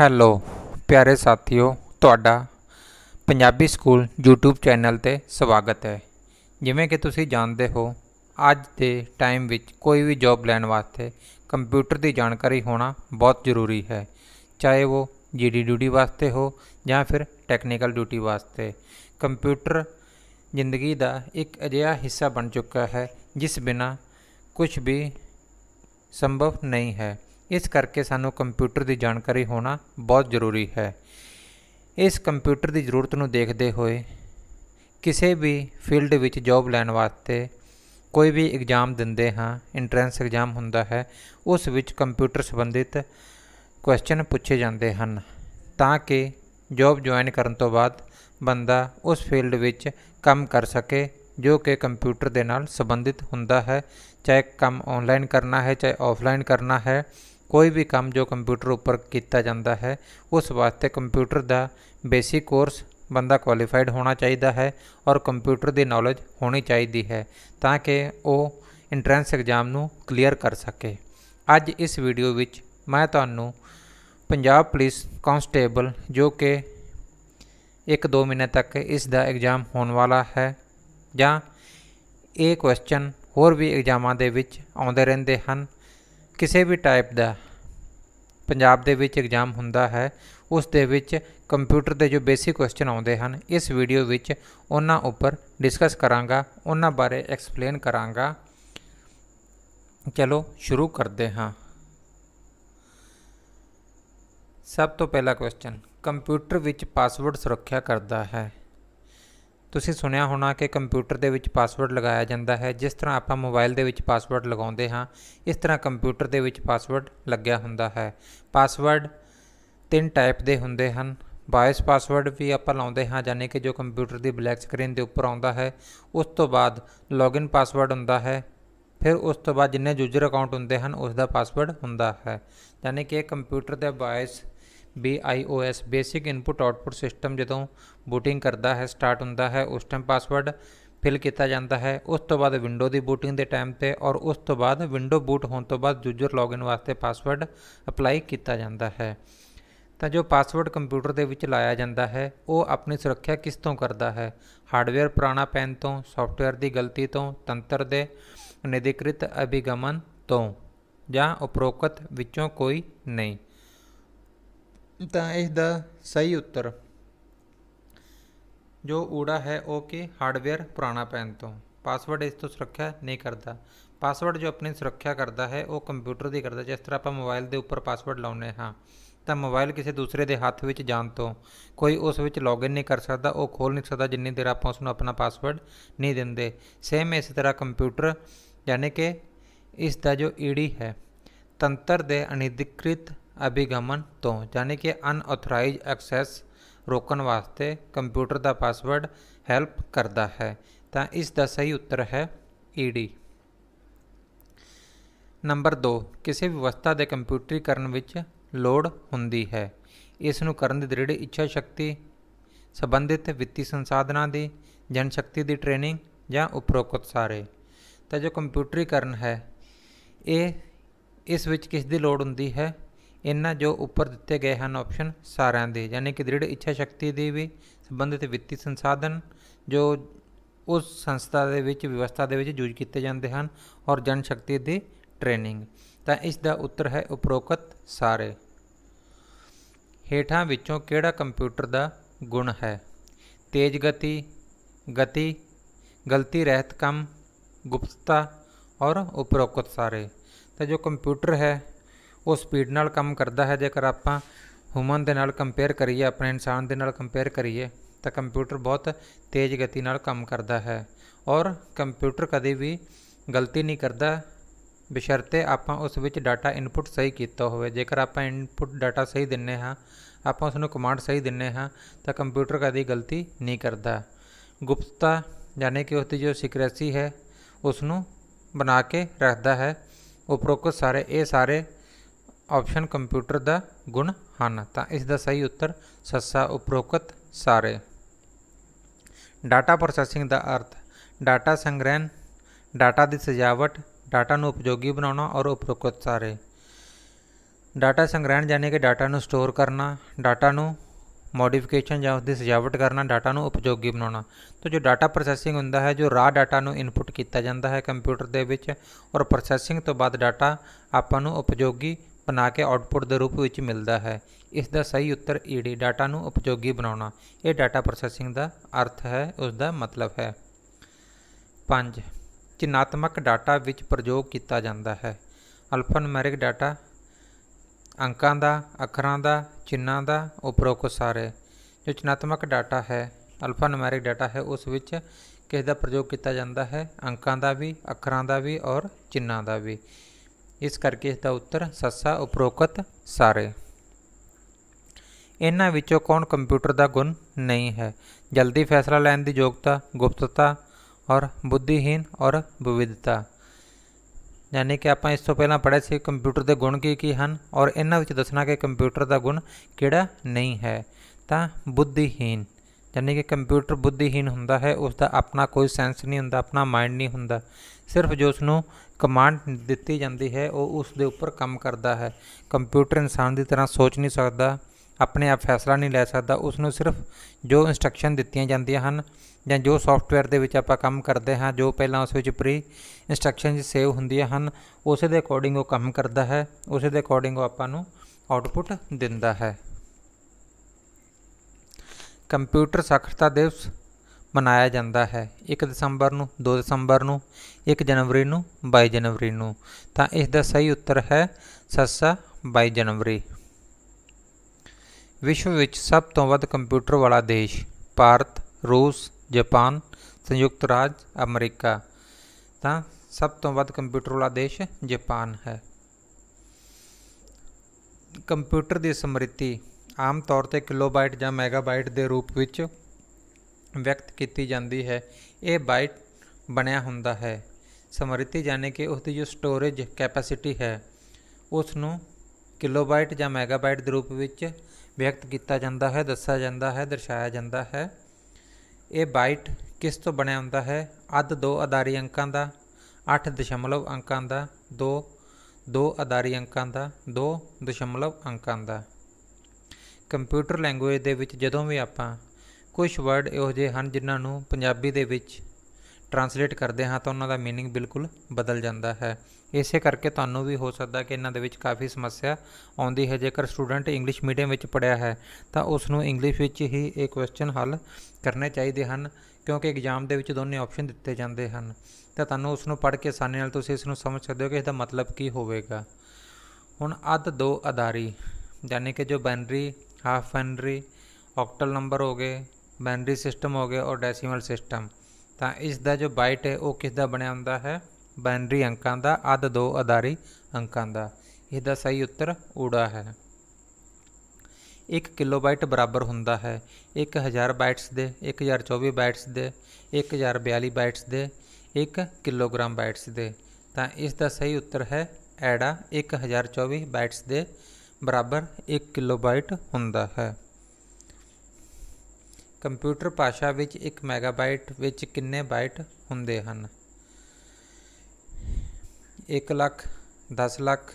hello ਪਿਆਰੇ ਸਾਥੀਓ ਤੁਹਾਡਾ ਪੰਜਾਬੀ ਸਕੂਲ YouTube ਚੈਨਲ ਤੇ ਸਵਾਗਤ ਹੈ ਜਿਵੇਂ ਕਿ ਤੁਸੀਂ ਜਾਣਦੇ ਹੋ ਅੱਜ ਦੇ ਟਾਈਮ ਵਿੱਚ ਕੋਈ ਵੀ ਜੌਬ ਲੈਣ ਵਾਸਤੇ ਕੰਪਿਊਟਰ ਦੀ ਜਾਣਕਾਰੀ ਹੋਣਾ ਬਹੁਤ ਜ਼ਰੂਰੀ ਹੈ ਚਾਹੇ ਉਹ ਜੀਡੀ ਡਿਊਟੀ ਵਾਸਤੇ ਹੋ ਜਾਂ ਫਿਰ ਟੈਕਨੀਕਲ ਡਿਊਟੀ ਵਾਸਤੇ ਕੰਪਿਊਟਰ ਜ਼ਿੰਦਗੀ ਦਾ ਇੱਕ ਅਜਿਹਾ ਹਿੱਸਾ ਬਣ ਚੁੱਕਾ ਹੈ ਜਿਸ ਬਿਨਾ ਕੁਝ ਵੀ ਸੰਭਵ ਨਹੀਂ ਹੈ ਇਸ ਕਰਕੇ ਸਾਨੂੰ ਕੰਪਿਊਟਰ ਦੀ ਜਾਣਕਾਰੀ ਹੋਣਾ ਬਹੁਤ ਜ਼ਰੂਰੀ ਹੈ ਇਸ ਕੰਪਿਊਟਰ ਦੀ ਜ਼ਰੂਰਤ ਨੂੰ ਦੇਖਦੇ ਹੋਏ ਕਿਸੇ ਵੀ ਫੀਲਡ ਵਿੱਚ ਜੌਬ ਲੈਣ ਵਾਸਤੇ ਕੋਈ ਵੀ ਐਗਜ਼ਾਮ ਦਿੰਦੇ ਹਾਂ ਐਂਟਰੈਂਸ ਐਗਜ਼ਾਮ ਹੁੰਦਾ ਹੈ ਉਸ ਵਿੱਚ ਕੰਪਿਊਟਰ ਸੰਬੰਧਿਤ ਕੁਐਸਚਨ ਪੁੱਛੇ ਜਾਂਦੇ ਹਨ ਤਾਂ ਕਿ ਜੌਬ ਜੁਆਇਨ ਕਰਨ ਤੋਂ ਬਾਅਦ ਬੰਦਾ ਉਸ ਫੀਲਡ ਵਿੱਚ ਕੰਮ ਕਰ ਸਕੇ ਜੋ ਕਿ ਕੰਪਿਊਟਰ ਦੇ ਨਾਲ ਸੰਬੰਧਿਤ ਹੁੰਦਾ ਹੈ ਚਾਹੇ ਕੰਮ ਆਨਲਾਈਨ ਕਰਨਾ ਹੈ ਚਾਹੇ ਆਫਲਾਈਨ ਕਰਨਾ ਹੈ ਕੋਈ ਵੀ ਕੰਮ ਜੋ ਕੰਪਿਊਟਰ ਉੱਪਰ ਕੀਤਾ ਜਾਂਦਾ ਹੈ ਉਸ ਵਾਸਤੇ ਕੰਪਿਊਟਰ ਦਾ ਬੇਸਿਕ ਕੋਰਸ ਬੰਦਾ ਕੁਆਲੀਫਾਈਡ ਹੋਣਾ ਚਾਹੀਦਾ ਹੈ ਔਰ ਕੰਪਿਊਟਰ ਦੀ ਨੌਲੇਜ ਹੋਣੀ ਚਾਹੀਦੀ ਹੈ ਤਾਂ ਕਿ ਉਹ ਇੰਟਰੈਂਸ ਐਗਜ਼ਾਮ ਨੂੰ ਕਲੀਅਰ ਕਰ ਸਕੇ ਅੱਜ ਇਸ ਵੀਡੀਓ ਵਿੱਚ ਮੈਂ ਤੁਹਾਨੂੰ ਪੰਜਾਬ ਪੁਲਿਸ ਕਾਂਸਟੇਬਲ ਜੋ ਕਿ 1-2 ਮਹੀਨੇ ਤੱਕ ਇਸ ਦਾ ਐਗਜ਼ਾਮ ਹੋਣ ਵਾਲਾ ਹੈ ਜਾਂ ਇਹ ਕੁਐਸਚਨ ਹੋਰ ਵੀ ਐਗਜ਼ਾਮਾਂ ਦੇ ਵਿੱਚ ਆਉਂਦੇ ਰਹਿੰਦੇ ਹਨ ਕਿਸੇ ਵੀ ਟਾਈਪ ਦਾ ਪੰਜਾਬ ਦੇ ਵਿੱਚ ਐਗਜ਼ਾਮ ਹੁੰਦਾ ਹੈ ਉਸ ਦੇ ਵਿੱਚ ਕੰਪਿਊਟਰ ਦੇ ਜੋ ਬੇਸਿਕ ਕੁਐਸਚਨ ਆਉਂਦੇ ਹਨ ਇਸ ਵੀਡੀਓ ਵਿੱਚ ਉਹਨਾਂ ਉੱਪਰ ਡਿਸਕਸ ਕਰਾਂਗਾ ਉਹਨਾਂ ਬਾਰੇ ਐਕਸਪਲੇਨ ਕਰਾਂਗਾ ਚਲੋ ਸ਼ੁਰੂ ਕਰਦੇ ਹਾਂ ਸਭ ਤੋਂ ਪਹਿਲਾ ਕੁਐਸਚਨ ਕੰਪਿਊਟਰ ਵਿੱਚ ਪਾਸਵਰਡ ਸੁਰੱਖਿਆ ਕਰਦਾ ਹੈ ਤੁਸੀਂ ਸੁਣਿਆ ਹੋਣਾ ਕਿ ਕੰਪਿਊਟਰ ਦੇ ਵਿੱਚ ਪਾਸਵਰਡ ਲਗਾਇਆ ਜਾਂਦਾ ਹੈ ਜਿਸ ਤਰ੍ਹਾਂ ਆਪਾਂ ਮੋਬਾਈਲ ਦੇ ਵਿੱਚ ਪਾਸਵਰਡ ਲਗਾਉਂਦੇ ਹਾਂ ਇਸ ਤਰ੍ਹਾਂ ਕੰਪਿਊਟਰ ਦੇ ਵਿੱਚ ਪਾਸਵਰਡ ਲੱਗਿਆ ਹੁੰਦਾ ਹੈ ਪਾਸਵਰਡ ਤਿੰਨ ਟਾਈਪ ਦੇ ਹੁੰਦੇ ਹਨ ਬਾਇਸ ਪਾਸਵਰਡ ਵੀ ਆਪਾਂ ਲਾਉਂਦੇ ਹਾਂ ਜਾਨੀ ਕਿ ਜੋ ਕੰਪਿਊਟਰ ਦੀ ਬਲੈਕ ਸਕਰੀਨ ਦੇ ਉੱਪਰ ਆਉਂਦਾ ਹੈ ਉਸ ਤੋਂ ਬਾਅਦ ਲੌਗਇਨ ਪਾਸਵਰਡ ਹੁੰਦਾ ਹੈ ਫਿਰ ਉਸ ਤੋਂ ਬਾਅਦ ਜਿੰਨੇ ਯੂਜ਼ਰ ਅਕਾਊਂਟ ਹੁੰਦੇ ਹਨ ਉਸ ਦਾ ਪਾਸਵਰਡ ਹੁੰਦਾ ਹੈ ਯਾਨੀ ਕਿ ਕੰਪਿਊਟਰ ਦਾ BIOS BIOS basic input output system ਜਦੋਂ ਬੂਟਿੰਗ ਕਰਦਾ ਹੈ ਸਟਾਰਟ ਹੁੰਦਾ ਹੈ ਉਸ ਟਾਈਮ ਪਾਸਵਰਡ ਫਿਲ ਕੀਤਾ ਜਾਂਦਾ ਹੈ ਉਸ ਤੋਂ ਬਾਅਦ ਵਿੰਡੋ ਦੀ ਬੂਟਿੰਗ ਦੇ ਟਾਈਮ ਤੇ ਔਰ ਉਸ ਤੋਂ ਬਾਅਦ ਵਿੰਡੋ ਬੂਟ ਹੋਣ ਤੋਂ ਬਾਅਦ ਯੂਜ਼ਰ ਲੌਗਇਨ ਵਾਸਤੇ ਪਾਸਵਰਡ ਅਪਲਾਈ ਕੀਤਾ ਜਾਂਦਾ ਹੈ ਤਾਂ ਜੋ ਪਾਸਵਰਡ ਕੰਪਿਊਟਰ ਦੇ ਵਿੱਚ ਲਾਇਆ ਜਾਂਦਾ ਹੈ ਉਹ ਆਪਣੀ ਸੁਰੱਖਿਆ ਕਿਸ ਤੋਂ ਕਰਦਾ ਹੈ ਹਾਰਡਵੇਅਰ ਪੁਰਾਣਾ ਪੈਣ ਤੋਂ ਸੌਫਟਵੇਅਰ ਦੀ ਗਲਤੀ ਤੋਂ ਤੰਤਰ ਦੇ ਨਿਧੀਕ੍ਰਿਤ ਅਭਿਗਮਨ ਤੋਂ ਜਾਂ ਉਪਰੋਕਤ ਵਿੱਚੋਂ ਕੋਈ ਨਹੀਂ ਤਾਂ ਇਸ ਦਾ ਸਹੀ ਉੱਤਰ ਜੋ ਊੜਾ ਹੈ ਉਹ ਕਿ ਹਾਰਡਵੇਅਰ ਪੁਰਾਣਾ ਪੈਣ ਤੋਂ ਪਾਸਵਰਡ ਇਸ ਤੋਂ ਸੁਰੱਖਿਆ ਨਹੀਂ ਕਰਦਾ ਪਾਸਵਰਡ ਜੋ ਆਪਣੀ ਸੁਰੱਖਿਆ ਕਰਦਾ ਹੈ ਉਹ ਕੰਪਿਊਟਰ ਦੀ ਕਰਦਾ ਜਿਸ ਤਰ੍ਹਾਂ ਆਪਾਂ ਮੋਬਾਈਲ ਦੇ ਉੱਪਰ ਪਾਸਵਰਡ ਲਾਉਨੇ ਹਾਂ ਤਾਂ ਮੋਬਾਈਲ ਕਿਸੇ ਦੂਸਰੇ ਦੇ ਹੱਥ ਵਿੱਚ ਜਾਣ ਤੋਂ ਕੋਈ ਉਸ ਵਿੱਚ ਲੌਗਇਨ ਨਹੀਂ ਕਰ ਸਕਦਾ ਉਹ ਖੋਲ ਨਹੀਂ ਸਕਦਾ ਜਿੰਨੀ ਦੇਰ ਆਪਾਂ ਉਸ ਨੂੰ ਆਪਣਾ ਪਾਸਵਰਡ ਨਹੀਂ ਦਿੰਦੇ ਸੇਮ ਇਸੇ ਤਰ੍ਹਾਂ ਕੰਪਿਊਟਰ ਯਾਨੀ ਕਿ ਇਸ ਦਾ ਜੋ ਈਡੀ ਹੈ ਤੰਤਰ ਦੇ ਅਨਿਧਿਕ੍ਰਿਤ ਅਭਿਗਮਨ ਤੋਂ ਯਾਨੀ ਕਿ ਅਨਆਥੋਰਾਈਜ਼ ਐਕਸੈਸ ਰੋਕਣ ਵਾਸਤੇ ਕੰਪਿਊਟਰ ਦਾ ਪਾਸਵਰਡ ਹੈਲਪ ਕਰਦਾ ਹੈ ਤਾਂ ਇਸ ਦਾ ਸਹੀ ਉੱਤਰ ਹੈ ਈਡੀ ਨੰਬਰ 2 ਕਿਸੇ ਵਿਵਸਥਾ ਦੇ ਕੰਪਿਊਟਰੀਕਰਨ ਵਿੱਚ ਲੋੜ ਹੁੰਦੀ ਹੈ ਇਸ ਨੂੰ ਕਰਨ ਦੀ ਦ੍ਰਿੜ ਇੱਛਾ ਸ਼ਕਤੀ ਸੰਬੰਧਿਤ ਵਿੱਤੀ ਸੰਸਾਧਨਾਂ ਦੀ ਜਨ ਸ਼ਕਤੀ ਦੀ ਟ੍ਰੇਨਿੰਗ ਜਾਂ ਉਪਰੋਕਤ ਸਾਰੇ ਤਾਂ ਜੋ ਕੰਪਿਊਟਰੀਕਰਨ ਹੈ ਇਹ ਇਸ ਵਿੱਚ ਕਿਸ ਦੀ ਲੋੜ ਹੁੰਦੀ ਹੈ ਇਹਨਾਂ ਜੋ ਉੱਪਰ ਦਿੱਤੇ ਗਏ ਹਨ ਆਪਸ਼ਨ ਸਾਰਿਆਂ ਦੇ ਯਾਨੀ ਕਿ ਦ੍ਰਿੜ ਇੱਛਾ ਸ਼ਕਤੀ ਦੀ ਵੀ ਸੰਬੰਧਿਤ ਵਿੱਤੀ ਸੰਸਾਧਨ ਜੋ ਉਸ ਸੰਸਥਾ ਦੇ ਵਿੱਚ ਵਿਵਸਥਾ ਦੇ ਵਿੱਚ ਯੂਜ ਕੀਤੇ ਜਾਂਦੇ ਹਨ ਔਰ ਜਨ ਸ਼ਕਤੀ ਦੀ ਟ੍ਰੇਨਿੰਗ ਤਾਂ ਇਸ ਦਾ ਉੱਤਰ ਹੈ ਉਪਰੋਕਤ ਸਾਰੇ ਹੇਠਾਂ ਵਿੱਚੋਂ ਕਿਹੜਾ ਕੰਪਿਊਟਰ ਦਾ ਗੁਣ ਹੈ ਤੇਜ਼ ਗਤੀ ਗਤੀ ਗਲਤੀ ਰਹਿਤ ਕੰਮ ਗੁਪਤਤਾ ਔਰ ਉਪਰੋਕਤ ਸਾਰੇ ਤਾਂ ਜੋ ਕੰਪਿਊਟਰ ਹੈ ਉਹ ਸਪੀਡ ਨਾਲ ਕੰਮ ਕਰਦਾ ਹੈ ਜੇਕਰ ਆਪਾਂ ਹਿਊਮਨ ਦੇ ਨਾਲ ਕੰਪੇਅਰ ਕਰੀਏ ਆਪਣੇ ਇਨਸਾਨ ਦੇ ਨਾਲ ਕੰਪੇਅਰ ਕਰੀਏ ਤਾਂ ਕੰਪਿਊਟਰ ਬਹੁਤ ਤੇਜ਼ ਗਤੀ ਨਾਲ ਕੰਮ ਕਰਦਾ ਹੈ ਔਰ ਕੰਪਿਊਟਰ ਕਦੇ ਵੀ ਗਲਤੀ ਨਹੀਂ ਕਰਦਾ ਬਿਸ਼ਰਤੇ ਆਪਾਂ ਉਸ ਵਿੱਚ ਡਾਟਾ ਇਨਪੁਟ ਸਹੀ ਕੀਤਾ ਹੋਵੇ ਜੇਕਰ ਆਪਾਂ ਇਨਪੁਟ ਡਾਟਾ ਸਹੀ ਦਿੰਨੇ ਹਾਂ ਆਪਾਂ ਉਸ ਨੂੰ ਕਮਾਂਡ ਸਹੀ ਦਿੰਨੇ ਹਾਂ ਤਾਂ ਕੰਪਿਊਟਰ ਕਦੇ ਗਲਤੀ ਨਹੀਂ ਕਰਦਾ ਗੁਪਤਤਾ ਯਾਨੀ ਕਿ ਉਸ ਦੀ ਜੋ ਸਿਕਰੈਸੀ ਹੈ ਉਸ ਨੂੰ ਬਣਾ ਕੇ ਰੱਖਦਾ ਹੈ ਉਪਰੋਕਤ ਸਾਰੇ ਇਹ ਸਾਰੇ ਆਪਸ਼ਨ ਕੰਪਿਊਟਰ ਦਾ ਗੁਣ ਹਨ ਤਾਂ ਇਸ ਦਾ ਸਹੀ ਉੱਤਰ ਸੱਸਾ ਉਪਰੋਕਤ ਸਾਰੇ ਡਾਟਾ ਪ੍ਰੋਸੈਸਿੰਗ ਦਾ ਅਰਥ ਡਾਟਾ ਸੰਗ੍ਰਹਿਣ ਡਾਟਾ ਦੀ ਸਜਾਵਟ ਡਾਟਾ ਨੂੰ ਉਪਯੋਗੀ ਬਣਾਉਣਾ ਔਰ ਉਪਰੋਕਤ ਸਾਰੇ ਡਾਟਾ ਸੰਗ੍ਰਹਿਣ ਯਾਨੀ ਕਿ ਡਾਟਾ ਨੂੰ ਸਟੋਰ ਕਰਨਾ ਡਾਟਾ ਨੂੰ ਮੋਡੀਫਿਕੇਸ਼ਨ ਜਾਂ ਉਸ ਦੀ ਸਜਾਵਟ ਕਰਨਾ ਡਾਟਾ ਨੂੰ ਉਪਯੋਗੀ ਬਣਾਉਣਾ ਤਾਂ ਜੋ ਡਾਟਾ ਪ੍ਰੋਸੈਸਿੰਗ ਹੁੰਦਾ ਹੈ ਜੋ ਰਾ ਡਾਟਾ ਨੂੰ ਇਨਪੁਟ ਕੀਤਾ ਜਾਂਦਾ ਹੈ ਕੰਪਿਊਟਰ ਦੇ ਵਿੱਚ ਔਰ ਪ੍ਰੋਸੈਸਿੰਗ ਤੋਂ ਬਾਅਦ ਡਾਟਾ ਆਪਾਂ ਨੂੰ ਉਪਯੋਗੀ ਅਪਣਾ ਕੇ ਆਉਟਪੁੱਟ ਦੇ ਰੂਪ ਵਿੱਚ ਮਿਲਦਾ ਹੈ ਇਸ ਦਾ ਸਹੀ ਉੱਤਰ ਈਡੀ ਡਾਟਾ ਨੂੰ ਉਪਯੋਗੀ ਬਣਾਉਣਾ ਇਹ ਡਾਟਾ ਪ੍ਰੋਸੈਸਿੰਗ ਦਾ ਅਰਥ ਹੈ ਉਸ ਦਾ ਮਤਲਬ ਹੈ 5 ਚਿਨਾਤਮਕ ਡਾਟਾ ਵਿੱਚ ਪ੍ਰਯੋਗ ਕੀਤਾ ਜਾਂਦਾ ਹੈ ਅਲਫਾਨਮੈਰਿਕ ਡਾਟਾ ਅੰਕਾਂ ਦਾ ਅੱਖਰਾਂ ਦਾ ਚਿੰਨਾਂ ਦਾ ਉਪਰੋਕਤ ਸਾਰੇ ਜੋ ਚਿਨਾਤਮਕ ਡਾਟਾ ਹੈ ਅਲਫਾਨਮੈਰਿਕ ਡਾਟਾ ਹੈ ਉਸ ਵਿੱਚ ਕਿਸ ਦਾ ਪ੍ਰਯੋਗ ਕੀਤਾ ਜਾਂਦਾ ਹੈ ਅੰਕਾਂ ਦਾ ਵੀ ਅੱਖਰਾਂ ਦਾ ਵੀ ਔਰ ਚਿੰਨਾਂ ਦਾ ਵੀ ਇਸ ਕਰਕੇ ਇਸ ਦਾ ਉੱਤਰ ਸੱਸਾ ਉਪਰੋਕਤ ਸਾਰੇ ਇਹਨਾਂ ਵਿੱਚੋਂ ਕੌਣ ਕੰਪਿਊਟਰ ਦਾ ਗੁਣ ਨਹੀਂ ਹੈ ਜਲਦੀ ਫੈਸਲਾ ਲੈਣ ਦੀ ਯੋਗਤਾ ਗੁਪਤਤਾ ਔਰ ਬੁੱਧੀਹੀਨ ਔਰ ਵਿਵਿਧਤਾ ਯਾਨੀ ਕਿ ਆਪਾਂ ਇਸ ਤੋਂ ਪਹਿਲਾਂ ਪੜ੍ਹਿਆ ਸੀ ਕੰਪਿਊਟਰ ਦੇ ਗੁਣ ਕੀ ਕੀ ਹਨ ਔਰ ਇਹਨਾਂ ਵਿੱਚ ਦੱਸਣਾ ਕਿ ਕੰਪਿਊਟਰ ਦਾ ਗੁਣ ਕਿਹੜਾ ਨਹੀਂ ਹੈ ਤਾਂ ਬੁੱਧੀਹੀਨ ਯਾਨੀ ਕਿ ਕੰਪਿਊਟਰ ਬੁੱਧੀਹੀਨ ਹੁੰਦਾ ਹੈ ਉਸ ਦਾ ਆਪਣਾ ਕੋਈ ਸੈਂਸ ਨਹੀਂ ਹੁੰਦਾ ਆਪਣਾ ਮਾਈਂਡ ਨਹੀਂ ਹੁੰਦਾ ਸਿਰਫ ਜੋ ਉਸ ਨੂੰ ਕਮਾਂਡ ਦਿੱਤੀ ਜਾਂਦੀ ਹੈ ਉਹ ਉਸ ਦੇ ਉੱਪਰ ਕੰਮ ਕਰਦਾ ਹੈ ਕੰਪਿਊਟਰ ਇਨਸਾਨ ਦੀ ਤਰ੍ਹਾਂ ਸੋਚ ਨਹੀਂ ਸਕਦਾ ਆਪਣੇ ਆਪ ਫੈਸਲਾ ਨਹੀਂ ਲੈ ਸਕਦਾ ਉਸ ਨੂੰ ਸਿਰਫ ਜੋ ਇਨਸਟਰਕਸ਼ਨ ਦਿੱਤੀਆਂ ਜਾਂਦੀਆਂ ਹਨ ਜਾਂ ਜੋ ਸੌਫਟਵੇਅਰ ਦੇ ਵਿੱਚ ਆਪਾਂ ਕੰਮ ਕਰਦੇ ਹਾਂ ਜੋ ਪਹਿਲਾਂ ਉਸ ਵਿੱਚ ਪ੍ਰੀ ਇਨਸਟਰਕਸ਼ਨ ਜੀ ਸੇਵ ਹੁੰਦੀਆਂ ਹਨ ਉਸੇ ਦੇ ਅਕੋਰਡਿੰਗ ਉਹ ਕੰਮ ਕਰਦਾ ਹੈ ਉਸੇ ਦੇ ਅਕੋਰਡਿੰਗ ਉਹ ਆਪਾਂ ਨੂੰ ਆਉਟਪੁੱਟ ਦਿੰਦਾ ਹੈ ਕੰਪਿਊਟਰ ਸਾਖਰਤਾ ਦਿਵਸ ਮਨਾਇਆ ਜਾਂਦਾ ਹੈ 1 ਦਸੰਬਰ ਨੂੰ 2 ਦਸੰਬਰ ਨੂੰ 1 ਜਨਵਰੀ ਨੂੰ 22 ਜਨਵਰੀ ਨੂੰ ਤਾਂ ਇਸ ਦਾ ਸਹੀ ਉੱਤਰ ਹੈ ਸੱਸਾ 22 ਜਨਵਰੀ ਵਿਸ਼ਵ ਵਿੱਚ ਸਭ ਤੋਂ ਵੱਧ ਕੰਪਿਊਟਰ ਵਾਲਾ ਦੇਸ਼ ਭਾਰਤ ਰੂਸ ਜਾਪਾਨ ਸੰਯੁਕਤ ਰਾਜ ਅਮਰੀਕਾ ਤਾਂ ਸਭ ਤੋਂ ਵੱਧ ਕੰਪਿਊਟਰ ਵਾਲਾ ਦੇਸ਼ ਜਾਪਾਨ ਹੈ ਕੰਪਿਊਟਰ ਦੀ ਸਮ੍ਰਿਤੀ ਆਮ ਤੌਰ ਤੇ ਕਿਲੋਬਾਈਟ ਜਾਂ ਮੈਗਾਬਾਈਟ ਦੇ ਰੂਪ ਵਿੱਚ ਵਿਅਕਤ ਕੀਤੀ ਜਾਂਦੀ ਹੈ ਇਹ ਬਾਈਟ ਬਣਿਆ ਹੁੰਦਾ ਹੈ ਸਮਰਿਤੀ ਜਾਣੇ ਕਿ ਉਸ ਦੀ ਜੋ ਸਟੋਰੇਜ ਕੈਪੈਸਿਟੀ ਹੈ ਉਸ ਨੂੰ ਕਿਲੋਬਾਈਟ ਜਾਂ ਮੈਗਾਬਾਈਟ ਦੇ ਰੂਪ ਵਿੱਚ ਵਿਅਕਤ ਕੀਤਾ ਜਾਂਦਾ ਹੈ ਦੱਸਿਆ ਜਾਂਦਾ ਹੈ ਦਰਸਾਇਆ ਜਾਂਦਾ ਹੈ ਇਹ ਬਾਈਟ ਕਿਸ ਤੋਂ ਬਣਿਆ ਹੁੰਦਾ ਹੈ ਅੱਧ ਦੋ ਆਧਾਰੀ ਅੰਕਾਂ ਦਾ 8 ਦਸ਼ਮਲਵ ਅੰਕਾਂ ਦਾ 2 ਦੋ ਆਧਾਰੀ ਅੰਕਾਂ ਦਾ 2 ਦਸ਼ਮਲਵ ਅੰਕਾਂ ਦਾ ਕੰਪਿਊਟਰ ਲੈਂਗੁਏਜ ਦੇ ਵਿੱਚ ਜਦੋਂ ਵੀ ਆਪਾਂ ਕੁਝ ਵਰਡ ਇਹੋ ਜਿਹੇ ਹਨ ਜਿਨ੍ਹਾਂ ਨੂੰ ਪੰਜਾਬੀ ਦੇ ਵਿੱਚ ਟਰਾਂਸਲੇਟ ਕਰਦੇ ਹਾਂ ਤਾਂ ਉਹਨਾਂ ਦਾ मीनिंग ਬਿਲਕੁਲ ਬਦਲ ਜਾਂਦਾ ਹੈ ਇਸੇ ਕਰਕੇ ਤੁਹਾਨੂੰ ਵੀ ਹੋ ਸਕਦਾ ਕਿ ਇਹਨਾਂ ਦੇ ਵਿੱਚ ਕਾਫੀ ਸਮੱਸਿਆ ਆਉਂਦੀ ਹੈ ਜੇਕਰ ਸਟੂਡੈਂਟ ਇੰਗਲਿਸ਼ ਮੀਡੀਅਮ ਵਿੱਚ ਪੜਿਆ ਹੈ ਤਾਂ ਉਸ ਨੂੰ ਇੰਗਲਿਸ਼ ਵਿੱਚ ਹੀ ਇਹ ਕੁਐਸਚਨ ਹੱਲ ਕਰਨੇ ਚਾਹੀਦੇ ਹਨ ਕਿਉਂਕਿ ਐਗਜ਼ਾਮ ਦੇ ਵਿੱਚ ਦੋਨੇ ਆਪਸ਼ਨ ਦਿੱਤੇ ਜਾਂਦੇ ਹਨ ਤਾਂ ਤੁਹਾਨੂੰ ਉਸ ਨੂੰ ਪੜ੍ਹ ਕੇ ਆਸਾਨੀ ਨਾਲ ਤੁਸੀਂ ਇਸ ਨੂੰ ਸਮਝ ਸਕਦੇ ਹੋ ਕਿ ਇਸ ਦਾ ਮਤਲਬ ਕੀ ਹੋਵੇਗਾ ਹੁਣ ਅੱਧ ਦੋ ਆਧਾਰੀ ਯਾਨੀ ਕਿ ਜੋ ਬਾਈਨਰੀ ਹਾਫ ਬੈਨਰੀ ਆਕਟਲ ਨੰਬਰ ਹੋ ਗਏ ਬਾਇਨਰੀ ਸਿਸਟਮ ਹੋ ਗਿਆ ਔਰ ਡੈਸੀਮਲ ਸਿਸਟਮ ਤਾਂ ਇਸ ਦਾ ਜੋ ਬਾਈਟ ਹੈ ਉਹ ਕਿਸ ਦਾ ਬਣਿਆ ਹੁੰਦਾ ਹੈ ਬਾਇਨਰੀ ਅੰਕਾਂ ਦਾ ਅੱਧ ਦੋ ਆਧਾਰੀ ਅੰਕਾਂ ਦਾ ਇਸ ਦਾ ਸਹੀ ਉੱਤਰ ਊੜਾ ਹੈ 1 ਕਿਲੋਬਾਈਟ ਬਰਾਬਰ ਹੁੰਦਾ ਹੈ 1000 ਬਾਈਟਸ ਦੇ 1024 ਬਾਈਟਸ ਦੇ 1042 ਬਾਈਟਸ ਦੇ 1 ਕਿਲੋਗ੍ਰਾਮ ਬਾਈਟਸ ਦੇ ਤਾਂ ਇਸ ਦਾ ਸਹੀ ਉੱਤਰ ਹੈ ਐਡਾ 1024 ਬਾਈਟਸ ਦੇ ਬਰਾਬਰ 1 ਕਿਲੋਬਾਈਟ ਹੁੰਦਾ ਹੈ ਕੰਪਿਊਟਰ ਭਾਸ਼ਾ ਵਿੱਚ 1 ਮੈਗਾਬਾਈਟ ਵਿੱਚ ਕਿੰਨੇ ਬਾਈਟ ਹੁੰਦੇ ਹਨ 1 ਲੱਖ 10 ਲੱਖ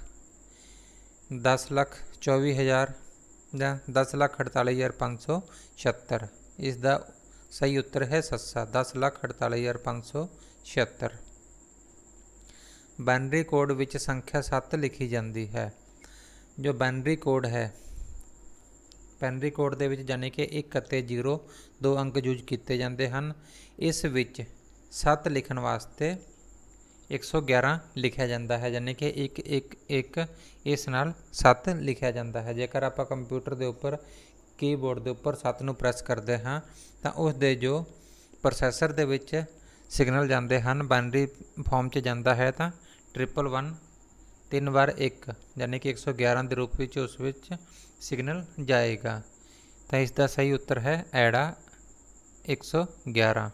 10 ਲੱਖ 24000 ਜਾਂ 10 ਲੱਖ 48576 ਇਸ ਦਾ ਸਹੀ ਉੱਤਰ ਹੈ ਸੱਸਾ 10 ਲੱਖ 48576 ਬਾਈਨਰੀ ਕੋਡ ਵਿੱਚ ਸੰਖਿਆ 7 ਲਿਖੀ ਜਾਂਦੀ ਹੈ ਜੋ ਬਾਈਨਰੀ ਕੋਡ ਹੈ ਐਕਸਪੈਂਡਰੀ ਕੋਡ ਦੇ ਵਿੱਚ ਜਾਨੀ ਕਿ 1 ਅਤੇ 0 ਦੋ ਅੰਕ ਯੂਜ਼ ਕੀਤੇ ਜਾਂਦੇ ਹਨ ਇਸ ਵਿੱਚ 7 ਲਿਖਣ ਵਾਸਤੇ 111 ਲਿਖਿਆ ਜਾਂਦਾ ਹੈ ਜਾਨੇ ਕਿ 1 1 1 ਇਸ ਨਾਲ 7 ਲਿਖਿਆ ਜਾਂਦਾ ਹੈ ਜੇਕਰ ਆਪਾਂ ਕੰਪਿਊਟਰ ਦੇ ਉੱਪਰ ਕੀਬੋਰਡ ਦੇ ਉੱਪਰ 7 ਨੂੰ ਪ੍ਰੈਸ ਕਰਦੇ ਹਾਂ ਤਾਂ ਉਸ ਦੇ ਜੋ ਪ੍ਰੋਸੈਸਰ ਦੇ ਵਿੱਚ ਸਿਗਨਲ ਜਾਂਦੇ ਹਨ ਬਾਈਨਰੀ ਫਾਰਮ 'ਚ ਜਾਂਦਾ ਹੈ ਤਾਂ 111 ਤਿੰਨ ਵਾਰ 1 ਯਾਨੀ ਕਿ 111 ਦੇ ਰੂਪ ਵਿੱਚ ਉਸ ਵਿੱਚ ਸਿਗਨਲ ਜਾਏਗਾ ਤਾਂ ਇਸ ਦਾ ਸਹੀ ਉੱਤਰ ਹੈ ਐੜਾ 111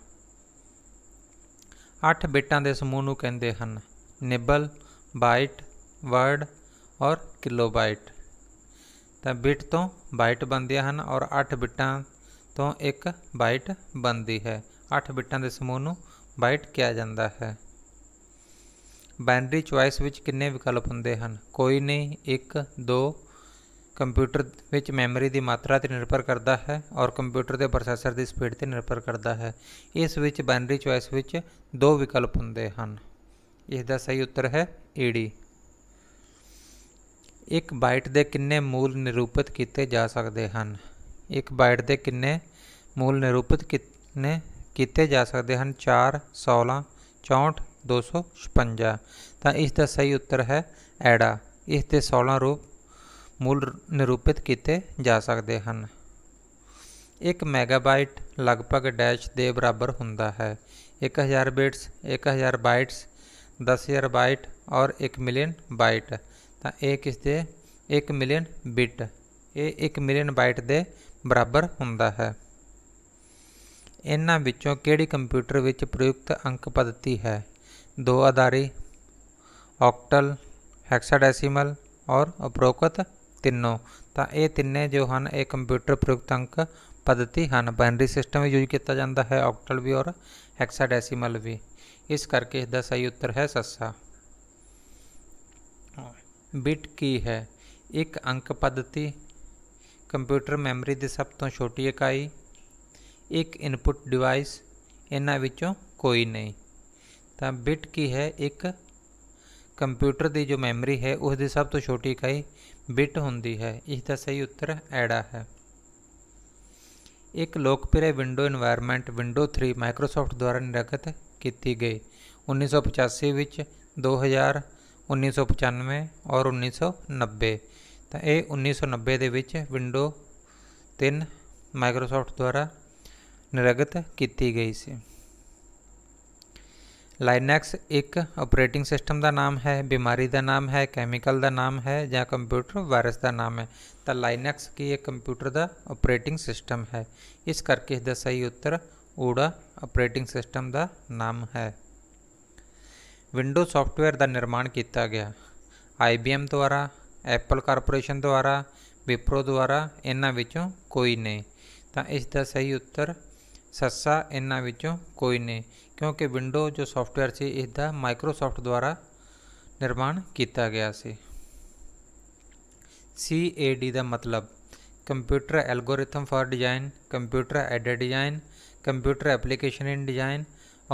8 ਬਿਟਾਂ ਦੇ ਸਮੂਹ ਨੂੰ ਕਹਿੰਦੇ ਹਨ ਨਿਬਲ ਬਾਈਟ ਵਰਡ ਔਰ ਕਿਲੋਬਾਈਟ ਤਾਂ ਬਿਟ ਤੋਂ ਬਾਈਟ ਬਣਦੀਆਂ ਹਨ ਔਰ 8 ਬਿਟਾਂ ਤੋਂ ਇੱਕ ਬਾਈਟ ਬਣਦੀ ਹੈ 8 ਬਿਟਾਂ ਦੇ ਸਮੂਹ ਨੂੰ ਬਾਈਟ ਕਿਹਾ ਜਾਂਦਾ ਹੈ ਬਾਈਨਰੀ ਚੁਆਇਸ ਵਿੱਚ ਕਿੰਨੇ ਵਿਕਲਪ ਹੁੰਦੇ ਹਨ ਕੋਈ ਨਹੀਂ 1 2 ਕੰਪਿਊਟਰ ਵਿੱਚ ਮੈਮਰੀ ਦੀ ਮਾਤਰਾ ਤੇ ਨਿਰਭਰ ਕਰਦਾ ਹੈ ਔਰ ਕੰਪਿਊਟਰ ਦੇ ਪ੍ਰੋਸੈਸਰ ਦੀ ਸਪੀਡ ਤੇ ਨਿਰਭਰ ਕਰਦਾ ਹੈ ਇਸ ਵਿੱਚ ਬਾਈਨਰੀ ਚੁਆਇਸ ਵਿੱਚ ਦੋ ਵਿਕਲਪ ਹੁੰਦੇ ਹਨ ਇਸ ਦਾ ਸਹੀ ਉੱਤਰ ਹੈ AD ਇੱਕ ਬਾਈਟ ਦੇ ਕਿੰਨੇ ਮੂਲ ਨਿਰੂਪਿਤ ਕੀਤੇ ਜਾ ਸਕਦੇ ਹਨ ਇੱਕ ਬਾਈਟ ਦੇ ਕਿੰਨੇ ਮੂਲ ਨਿਰੂਪਿਤ ਕਿੰਨੇ ਕੀਤੇ ਜਾ ਸਕਦੇ ਹਨ 4 16 64 256 ਤਾਂ ਇਸ ਦਾ ਸਹੀ ਉੱਤਰ ਹੈ ਐੜਾ ਇਸ ਦੇ 16 ਰੂਪ ਮੂਲ ਨਿਰੂਪਿਤ ਕੀਤੇ ਜਾ ਸਕਦੇ ਹਨ 1 ਮੈਗਾਬਾਈਟ ਲਗਭਗ ਡੈਸ਼ ਦੇ ਬਰਾਬਰ ਹੁੰਦਾ ਹੈ 1000 ਬਿਟਸ 1000 ਬਾਈਟਸ 10000 ਬਾਈਟ ਔਰ 1 ਮਿਲੀਅਨ ਬਾਈਟ ਤਾਂ ਇਹ ਕਿਸ ਦੇ 1 ਮਿਲੀਅਨ ਬਿਟ ਇਹ 1 ਮਿਲੀਅਨ ਬਾਈਟ ਦੇ ਬਰਾਬਰ ਹੁੰਦਾ ਹੈ ਇਹਨਾਂ ਵਿੱਚੋਂ ਕਿਹੜੀ ਕੰਪਿਊਟਰ ਵਿੱਚ ਪ੍ਰਯੁਕਤ ਅੰਕ ਪਦਤੀ ਹੈ दो आधारी ਆਕਟਲ ਹੈਕਸਾਡੈਸੀਮਲ ਔਰ ਉਪਰੋਕਤ ਤਿੰਨੋਂ ਤਾਂ ਇਹ ਤਿੰਨੇ ਜੋ ਹਨ ਇਹ ਕੰਪਿਊਟਰ ਪ੍ਰਯੁਕਤ ਅੰਕ ਪद्धਤੀ ਹਨ ਬਾਈਨਰੀ ਸਿਸਟਮ ਯੂਜ਼ ਕੀਤਾ ਜਾਂਦਾ ਹੈ ਆਕਟਲ ਵੀ ਔਰ ਹੈਕਸਾਡੈਸੀਮਲ ਵੀ ਇਸ ਕਰਕੇ ਇਸ ਦਾ ਸਹੀ ਉੱਤਰ ਹੈ ਸੱਸਾ ਬਿਟ ਕੀ ਹੈ ਇੱਕ ਅੰਕ ਪੱਧਤੀ ਕੰਪਿਊਟਰ ਮੈਮਰੀ ਦੀ ਸਭ ਤੋਂ ਛੋਟੀ ਇਕਾਈ ਇੱਕ ਇਨਪੁਟ ਡਿਵਾਈਸ ਇਹਨਾਂ ਵਿੱਚੋਂ ਕੋਈ ਨਹੀਂ ਤਾਂ ਬਿਟ ਕੀ ਹੈ ਇੱਕ ਕੰਪਿਊਟਰ ਦੀ ਜੋ ਮੈਮਰੀ ਹੈ ਉਸ ਦੀ ਸਭ ਤੋਂ ਛੋਟੀ ਇਕਾਈ ਬਿਟ ਹੁੰਦੀ ਹੈ ਇਸ ਦਾ ਸਹੀ ਉੱਤਰ ਐੜਾ ਹੈ ਇੱਕ ਲੋਕਪ੍ਰਿਯ ਵਿੰਡੋ এনवायरमेंट ਵਿੰਡੋ 3 ਮਾਈਕਰੋਸਾਫਟ ਦੁਆਰਾ ਨਿਰਗਤ ਕੀਤੀ ਗਈ 1985 ਵਿੱਚ 2000 1995 ਔਰ 1990 ਤਾਂ ਇਹ 1990 ਦੇ ਵਿੱਚ ਵਿੰਡੋ 3 ਮਾਈਕਰੋਸਾਫਟ ਦੁਆਰਾ ਨਿਰਗਤ ਕੀਤੀ ਗਈ ਸੀ ਲਾਈਨੈਕਸ ਇੱਕ ਆਪਰੇਟਿੰਗ ਸਿਸਟਮ ਦਾ ਨਾਮ ਹੈ ਬਿਮਾਰੀ ਦਾ ਨਾਮ ਹੈ ਕੈਮੀਕਲ ਦਾ ਨਾਮ ਹੈ ਜਾਂ ਕੰਪਿਊਟਰ ਵਾਇਰਸ ਦਾ ਨਾਮ ਹੈ ਤਾਂ ਲਾਈਨੈਕਸ ਕੀ ਇੱਕ ਕੰਪਿਊਟਰ ਦਾ ਆਪਰੇਟਿੰਗ ਸਿਸਟਮ ਹੈ ਇਸ ਕਰਕੇ ਇਸ ਦਾ ਸਹੀ ਉੱਤਰ ਓੜਾ ਆਪਰੇਟਿੰਗ ਸਿਸਟਮ ਦਾ ਨਾਮ ਹੈ ਵਿੰਡੋ ਸੌਫਟਵੇਅਰ ਦਾ ਨਿਰਮਾਣ ਕੀਤਾ ਗਿਆ IBM ਦੁਆਰਾ ਐਪਲ ਕਾਰਪੋਰੇਸ਼ਨ ਦੁਆਰਾ ਵਿਪਰੋ ਦੁਆਰਾ ਇਹਨਾਂ ਵਿੱਚੋਂ ਕੋਈ ਨਹੀਂ ਤਾਂ ਇਸ ਦਾ ਸਹੀ ਉੱਤਰ ਸੱਸਾ ਇਹਨਾਂ ਵਿੱਚੋਂ ਕੋਈ ਨਹੀਂ क्योंकि विंडो जो सॉफ्टवेयर से इसका माइक्रोसॉफ्ट द्वारा निर्माण किया गया से सी ए डी का मतलब computer algorithm for design computer aided design computer application in design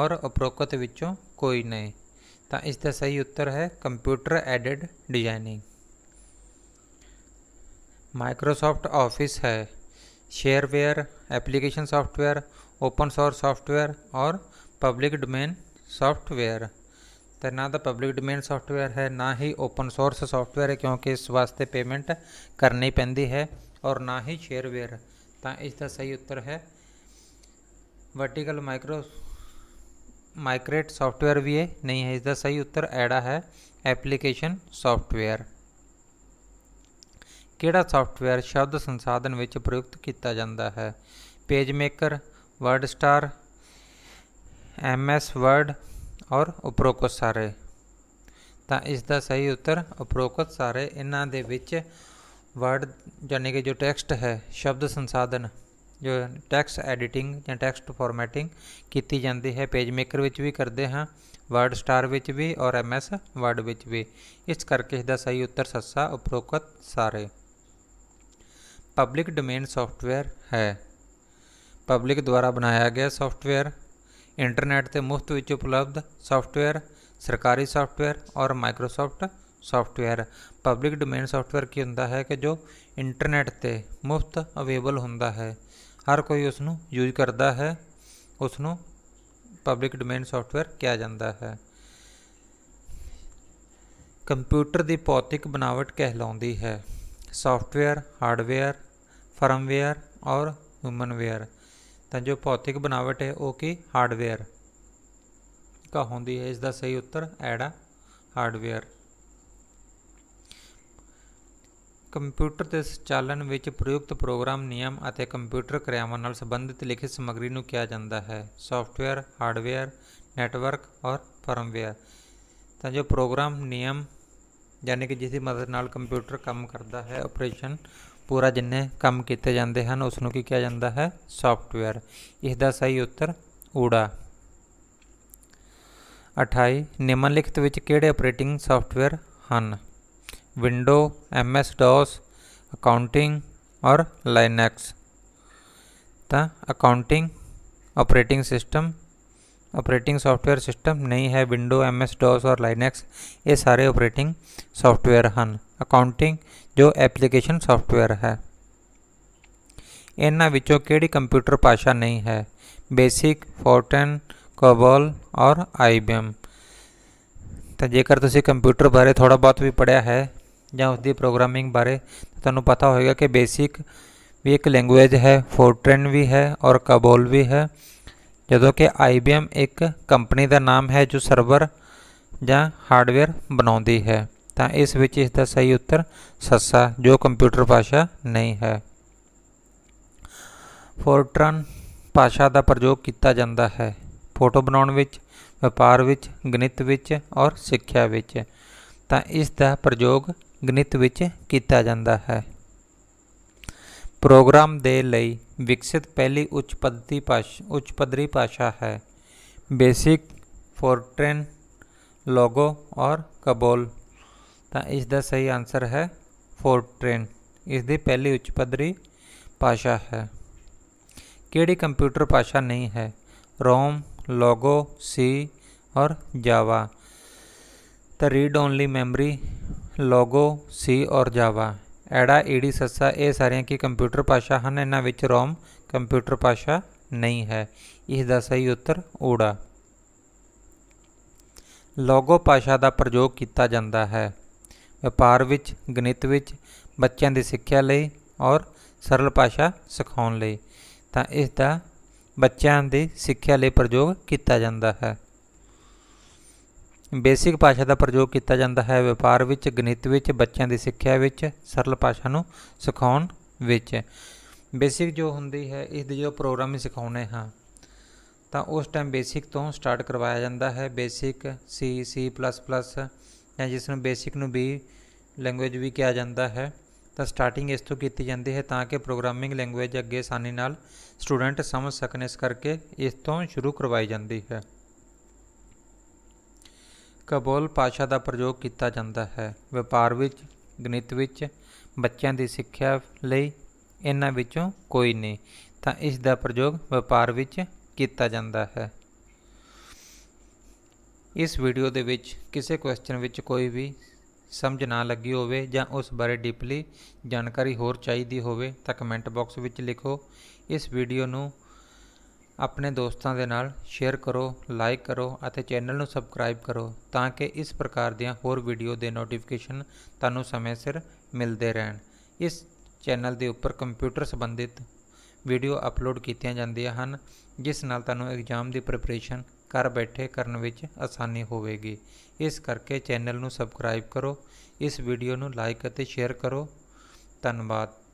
और उपरोक्त विचों कोई नहीं तो इसका सही उत्तर है computer aided designing Microsoft Office है shareware application software open source software और ਪਬਲਿਕ ਡੋਮੇਨ ਸੌਫਟਵੇਅਰ ਤੇ ਨਾ ਤਾਂ ਪਬਲਿਕ ਡੋਮੇਨ ਸੌਫਟਵੇਅਰ ਹੈ ਨਾ ਹੀ ਓਪਨ ਸੋਰਸ ਸੌਫਟਵੇਅਰ ਹੈ ਕਿਉਂਕਿ ਇਸ ਵਾਸਤੇ ਪੇਮੈਂਟ ਕਰਨੀ ਪੈਂਦੀ ਹੈ ਔਰ ਨਾ ਹੀ ਸ਼ੇਅਰਵੇਅਰ ਤਾਂ ਇਸ ਦਾ ਸਹੀ ਉੱਤਰ ਹੈ ਵਰਟੀਕਲ ਮਾਈਕਰੋ ਮਾਈਕ੍ਰੇਟ ਸੌਫਟਵੇਅਰ ਵੀ ਹੈ ਨਹੀਂ ਹੈ ਇਸ ਦਾ ਸਹੀ ਉੱਤਰ ਐੜਾ ਹੈ ਐਪਲੀਕੇਸ਼ਨ ਸੌਫਟਵੇਅਰ ਕਿਹੜਾ ਸੌਫਟਵੇਅਰ ਸ਼ਬਦ ਸੰਸਾਧਨ ਵਿੱਚ ਪ੍ਰਯੁਕਤ ਕੀਤਾ ਜਾਂਦਾ ਹੈ PageMaker WordStar M S Word ਔਰ ਉਪਰੋਕਤ ਸਾਰੇ ਤਾਂ ਇਸ ਦਾ ਸਹੀ ਉੱਤਰ ਉਪਰੋਕਤ ਸਾਰੇ ਇਹਨਾਂ ਦੇ ਵਿੱਚ ਵਰਡ ਜਾਨੀ ਕਿ ਜੋ ਟੈਕਸਟ ਹੈ ਸ਼ਬਦ ਸੰਸਾਧਨ ਜੋ ਟੈਕਸਟ ਐਡੀਟਿੰਗ ਜਾਂ ਟੈਕਸਟ ਫਾਰਮੈਟਿੰਗ ਕੀਤੀ ਜਾਂਦੀ ਹੈ ਪੇਜ ਮੇਕਰ ਵਿੱਚ ਵੀ ਕਰਦੇ ਹਾਂ ਵਰਡ ਸਟਾਰ ਵਿੱਚ ਵੀ ਔਰ ਐਮ ਐਸ ਵਰਡ ਵਿੱਚ ਵੀ ਇਸ ਕਰਕੇ ਇਸ ਦਾ ਸਹੀ ਉੱਤਰ ਸੱਸਾ ਉਪਰੋਕਤ ਸਾਰੇ ਪਬਲਿਕ ਡੋਮੇਨ ਸੌਫਟਵੇਅਰ ਹੈ ਪਬਲਿਕ ਦੁਆਰਾ ਬਣਾਇਆ ਗਿਆ ਸੌਫਟਵੇਅਰ ਇੰਟਰਨੈਟ ਤੇ ਮੁਫਤ ਵਿੱਚ ਉਪਲਬਧ ਸੌਫਟਵੇਅਰ ਸਰਕਾਰੀ ਸੌਫਟਵੇਅਰ ਔਰ Microsoft software public domain software ਕੀ ਹੁੰਦਾ ਹੈ ਕਿ ਜੋ ਇੰਟਰਨੈਟ ਤੇ ਮੁਫਤ ਅਵੇਲੇਬਲ ਹੁੰਦਾ ਹੈ ਹਰ ਕੋਈ ਉਸ ਨੂੰ ਯੂਜ਼ ਕਰਦਾ ਹੈ ਉਸ ਨੂੰ ਪਬਲਿਕ ਡੋਮੇਨ ਸੌਫਟਵੇਅਰ ਕਿਹਾ ਜਾਂਦਾ ਹੈ ਕੰਪਿਊਟਰ ਦੀ ਭੌਤਿਕ ਬਣਾਵਟ ਕਹਿਲਾਉਂਦੀ ਹੈ ਸੌਫਟਵੇਅਰ ਹਾਰਡਵੇਅਰ ਫਰਮਵੇਅਰ ਔਰ ਹਿਊਮਨਵੇਅਰ ਤਾਂ ਜੋ ਭੌਤਿਕ ਬਣਾਵਟ ਹੈ ਉਹ ਕੀ ਹਾਰਡਵੇਅਰ ਕਾ ਹੁੰਦੀ ਹੈ ਇਸ ਦਾ ਸਹੀ ਉੱਤਰ ਐੜਾ ਹਾਰਡਵੇਅਰ ਕੰਪਿਊਟਰ ਦੇ ਸੰਚਾਲਨ ਵਿੱਚ ਪ੍ਰਯੁਕਤ ਪ੍ਰੋਗਰਾਮ ਨਿਯਮ ਅਤੇ ਕੰਪਿਊਟਰ ਕਿਰਿਆਵਾਂ ਨਾਲ ਸੰਬੰਧਿਤ ਲਿਖਿਤ ਸਮੱਗਰੀ ਨੂੰ ਕਿਹਾ ਜਾਂਦਾ ਹੈ ਸੌਫਟਵੇਅਰ ਹਾਰਡਵੇਅਰ ਨੈਟਵਰਕ ਔਰ ਫਰਮਵੇਅਰ ਤਾਂ ਜੋ ਪ੍ਰੋਗਰਾਮ ਨਿਯਮ ਯਾਨੀ ਕਿ ਜਿਸ ਦੀ ਮਦਦ ਨਾਲ ਕੰਪਿਊਟਰ ਕੰਮ ਕਰਦਾ ਹੈ ਆਪਰੇਸ਼ਨ ਪੂਰਾ ਜਿੰਨੇ ਕੰਮ ਕੀਤੇ ਜਾਂਦੇ ਹਨ ਉਸ ਨੂੰ ਕੀ ਕਿਹਾ ਜਾਂਦਾ ਹੈ ਸੌਫਟਵੇਅਰ ਇਸ ਦਾ ਸਹੀ ਉੱਤਰ ਊੜਾ 28 ਨਿਮਨਲਿਖਤ ਵਿੱਚ ਕਿਹੜੇ ਆਪਰੇਟਿੰਗ ਸੌਫਟਵੇਅਰ ਹਨ ਵਿੰਡੋ ਐਮਐਸ ਡੋਸ ਅਕਾਊਂਟਿੰਗ ਔਰ ਲਾਈਨਕਸ ਤਾਂ accounting operating system operating software system ਨਹੀਂ ਹੈ ਵਿੰਡੋ ਐਮ ਐਸ ਡੋਸ ਔਰ ਲਾਈਨੈਕਸ ਇਹ ਸਾਰੇ ਆਪਰੇਟਿੰਗ ਸੌਫਟਵੇਅਰ ਹਨ ਅਕਾਊਂਟਿੰਗ ਜੋ ਐਪਲੀਕੇਸ਼ਨ ਸੌਫਟਵੇਅਰ ਹੈ ਇਹਨਾਂ ਵਿੱਚੋਂ ਕਿਹੜੀ ਕੰਪਿਊਟਰ ਭਾਸ਼ਾ ਨਹੀਂ ਹੈ ਬੇਸਿਕ ਫੋਰਟਨ ਕੋਬੋਲ ਔਰ ਆਈਬੀਐਮ ਤਾਂ ਜੇਕਰ ਤੁਸੀਂ ਕੰਪਿਊਟਰ ਬਾਰੇ ਥੋੜਾ ਬਹੁਤ ਵੀ ਪੜਿਆ ਹੈ ਜਾਂ ਉਸ ਦੀ ਪ੍ਰੋਗਰਾਮਿੰਗ ਬਾਰੇ ਤੁਹਾਨੂੰ ਪਤਾ ਹੋਵੇਗਾ ਕਿ ਬੇਸਿਕ ਵੀ ਇੱਕ ਲੈਂਗੁਏਜ ਹੈ ਫੋਰਟਨ ਵੀ ਹੈ ਔਰ ਕਬੋਲ ਵੀ ਹੈ ਜਦੋਂ ਕਿ IBM ਇੱਕ ਕੰਪਨੀ ਦਾ ਨਾਮ ਹੈ ਜੋ ਸਰਵਰ ਜਾਂ ਹਾਰਡਵੇਅਰ ਬਣਾਉਂਦੀ ਹੈ ਤਾਂ ਇਸ ਵਿੱਚ ਇਸ ਦਾ ਸਹੀ ਉੱਤਰ ਸੱਸਾ ਜੋ ਕੰਪਿਊਟਰ ਭਾਸ਼ਾ ਨਹੀਂ ਹੈ ਫੋਰਟਰਨ ਭਾਸ਼ਾ ਦਾ ਪ੍ਰਯੋਗ ਕੀਤਾ ਜਾਂਦਾ ਹੈ ਫੋਟੋ ਬਣਾਉਣ ਵਿੱਚ ਵਪਾਰ ਵਿੱਚ ਗਣਿਤ ਵਿੱਚ ਔਰ ਸਿੱਖਿਆ ਵਿੱਚ ਤਾਂ ਇਸ ਦਾ ਪ੍ਰਯੋਗ ਗਣਿਤ ਵਿੱਚ ਕੀਤਾ ਜਾਂਦਾ ਹੈ प्रोग्राम दे विकसित पहली उच्च पद्धति भाषा उच्च पदरी भाषा है बेसिक फोरट्रेन लोगो और कबोल तो इसका सही आंसर है फोरट्रेन इसकी पहली उच्च पदरी भाषा है कि कंप्यूटर भाषा नहीं है रोम लोगो सी और जावा तो read only memory Logo C और जावा ਐੜਾ ਈੜੀ ਸੱਸਾ ਇਹ ਸਾਰੀਆਂ ਕੀ ਕੰਪਿਊਟਰ ਭਾਸ਼ਾ ਹਨ ਇਹਨਾਂ ਵਿੱਚ ਰੋਮ ਕੰਪਿਊਟਰ ਭਾਸ਼ਾ ਨਹੀਂ ਹੈ ਇਸ ਦਾ ਸਹੀ ਉੱਤਰ ਓੜਾ ਲੋਗੋ ਭਾਸ਼ਾ ਦਾ ਪ੍ਰਯੋਗ ਕੀਤਾ ਜਾਂਦਾ ਹੈ ਵਪਾਰ ਵਿੱਚ ਗਣਿਤ ਵਿੱਚ ਬੱਚਿਆਂ ਦੀ ਸਿੱਖਿਆ ਲਈ ਔਰ ਸਰਲ ਭਾਸ਼ਾ ਸਿਖਾਉਣ ਲਈ ਤਾਂ ਇਸ ਦਾ ਬੱਚਿਆਂ ਦੀ ਸਿੱਖਿਆ ਲਈ ਪ੍ਰਯੋਗ ਕੀਤਾ ਜਾਂਦਾ ਹੈ ਬੇਸਿਕ ਭਾਸ਼ਾ ਦਾ ਪ੍ਰਯੋਗ ਕੀਤਾ ਜਾਂਦਾ ਹੈ ਵਪਾਰ ਵਿੱਚ ਗਣਿਤ ਵਿੱਚ ਬੱਚਿਆਂ ਦੀ ਸਿੱਖਿਆ ਵਿੱਚ ਸਰਲ ਭਾਸ਼ਾ ਨੂੰ ਸਿਖਾਉਣ ਵਿੱਚ ਬੇਸਿਕ ਜੋ ਹੁੰਦੀ ਹੈ ਇਸ ਦੇ ਜੋ ਪ੍ਰੋਗਰਾਮ ਹੀ ਸਿਖਾਉਨੇ ਹਾਂ ਤਾਂ ਉਸ ਟਾਈਮ ਬੇਸਿਕ ਤੋਂ ਸਟਾਰਟ ਕਰਵਾਇਆ ਜਾਂਦਾ ਹੈ ਬੇਸਿਕ C C++ ਜਾਂ ਜਿਸ ਨੂੰ ਬੇਸਿਕ ਨੂੰ ਵੀ ਲੈਂਗੁਏਜ ਵੀ ਕਿਹਾ ਜਾਂਦਾ ਹੈ ਤਾਂ ਸਟਾਰਟਿੰਗ ਇਸ ਤੋਂ ਕੀਤੀ ਜਾਂਦੀ ਹੈ ਤਾਂ ਕਿ ਪ੍ਰੋਗਰਾਮਿੰਗ ਲੈਂਗੁਏਜ ਅੱਗੇ ਆਸਾਨੀ ਨਾਲ ਸਟੂਡੈਂਟ ਸਮਝ ਸਕਣ ਇਸ ਕਰਕੇ ਇਸ ਤੋਂ ਸ਼ੁਰੂ ਕਰਵਾਈ ਜਾਂਦੀ ਹੈ ਕਬੋਲ ਭਾਸ਼ਾ ਦਾ ਪ੍ਰਯੋਗ ਕੀਤਾ ਜਾਂਦਾ ਹੈ ਵਪਾਰ ਵਿੱਚ ਗਣਿਤ ਵਿੱਚ ਬੱਚਿਆਂ ਦੀ ਸਿੱਖਿਆ ਲਈ ਇਹਨਾਂ ਵਿੱਚੋਂ ਕੋਈ ਨਹੀਂ ਤਾਂ ਇਸ ਦਾ ਪ੍ਰਯੋਗ ਵਪਾਰ ਵਿੱਚ ਕੀਤਾ ਜਾਂਦਾ ਹੈ ਇਸ ਵੀਡੀਓ ਦੇ ਵਿੱਚ ਕਿਸੇ ਕੁਐਸਚਨ ਵਿੱਚ ਕੋਈ ਵੀ ਸਮਝ ਨਾ ਲੱਗੀ ਹੋਵੇ ਜਾਂ ਉਸ ਬਾਰੇ ਡੀਪਲੀ ਜਾਣਕਾਰੀ ਹੋਰ ਚਾਹੀਦੀ ਹੋਵੇ ਤਾਂ ਕਮੈਂਟ ਬਾਕਸ ਵਿੱਚ ਲਿਖੋ ਇਸ ਵੀਡੀਓ ਨੂੰ ਆਪਣੇ ਦੋਸਤਾਂ ਦੇ ਨਾਲ ਸ਼ੇਅਰ ਕਰੋ ਲਾਈਕ ਕਰੋ ਅਤੇ ਚੈਨਲ ਨੂੰ ਸਬਸਕ੍ਰਾਈਬ ਕਰੋ ਤਾਂ ਕਿ ਇਸ ਪ੍ਰਕਾਰ ਦੀਆਂ ਹੋਰ ਵੀਡੀਓ ਦੇ ਨੋਟੀਫਿਕੇਸ਼ਨ ਤੁਹਾਨੂੰ ਸਮੇਂ ਸਿਰ ਮਿਲਦੇ ਰਹਿਣ ਇਸ ਚੈਨਲ ਦੇ ਉੱਪਰ ਕੰਪਿਊਟਰ ਸੰਬੰਧਿਤ ਵੀਡੀਓ ਅਪਲੋਡ ਕੀਤੀਆਂ ਜਾਂਦੀਆਂ ਹਨ ਜਿਸ ਨਾਲ ਤੁਹਾਨੂੰ ਐਗਜ਼ਾਮ ਦੀ ਪ੍ਰਿਪਰੇਸ਼ਨ ਕਰ ਬੈਠੇ ਕਰਨ ਵਿੱਚ ਆਸਾਨੀ ਹੋਵੇਗੀ ਇਸ ਕਰਕੇ ਚੈਨਲ ਨੂੰ ਸਬਸਕ੍ਰਾਈਬ ਕਰੋ ਇਸ ਵੀਡੀਓ ਨੂੰ ਲਾਈਕ ਅਤੇ ਸ਼ੇਅਰ ਕਰੋ ਧੰਨਵਾਦ